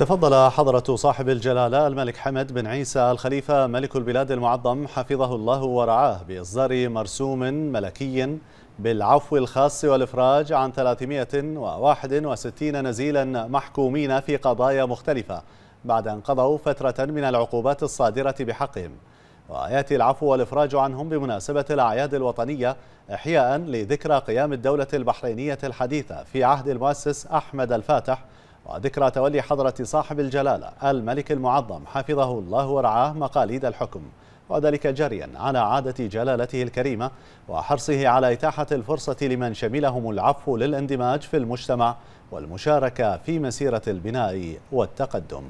تفضل حضرة صاحب الجلالة الملك حمد بن عيسى الخليفة ملك البلاد المعظم حفظه الله ورعاه بإصدار مرسوم ملكي بالعفو الخاص والإفراج عن 361 نزيلا محكومين في قضايا مختلفة بعد أن قضوا فترة من العقوبات الصادرة بحقهم ويأتي العفو والإفراج عنهم بمناسبة الأعياد الوطنية إحياء لذكرى قيام الدولة البحرينية الحديثة في عهد المؤسس أحمد الفاتح وذكرى تولي حضرة صاحب الجلالة الملك المعظم حفظه الله ورعاه مقاليد الحكم وذلك جريا على عادة جلالته الكريمة وحرصه على إتاحة الفرصة لمن شملهم العفو للاندماج في المجتمع والمشاركة في مسيرة البناء والتقدم